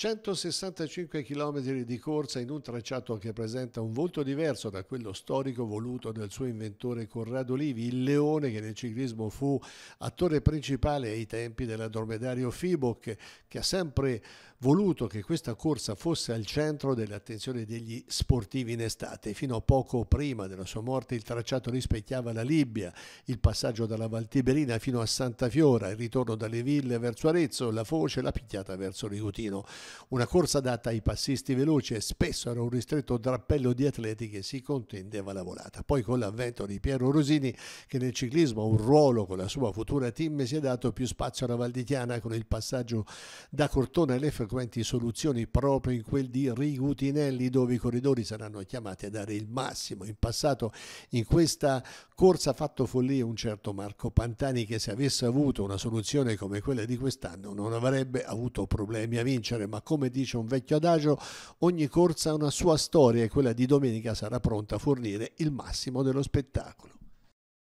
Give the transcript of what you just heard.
165 km di corsa in un tracciato che presenta un volto diverso da quello storico voluto dal suo inventore Corrado Livi, il leone che nel ciclismo fu attore principale ai tempi dell'addormedario Fiboc, che ha sempre voluto che questa corsa fosse al centro dell'attenzione degli sportivi in estate. Fino a poco prima della sua morte il tracciato rispecchiava la Libia, il passaggio dalla Valtiberina fino a Santa Fiora, il ritorno dalle ville verso Arezzo, la foce, la picchiata verso Rigutino. Una corsa data ai passisti veloci e spesso era un ristretto drappello di atleti che si contendeva la volata. Poi con l'avvento di Piero Rosini, che nel ciclismo ha un ruolo con la sua futura team, si è dato più spazio alla Valdichiana con il passaggio da Cortona alle Ferrari frequenti soluzioni proprio in quel di Rigutinelli dove i corridori saranno chiamati a dare il massimo. In passato in questa corsa ha fatto follia un certo Marco Pantani che se avesse avuto una soluzione come quella di quest'anno non avrebbe avuto problemi a vincere, ma come dice un vecchio adagio ogni corsa ha una sua storia e quella di domenica sarà pronta a fornire il massimo dello spettacolo.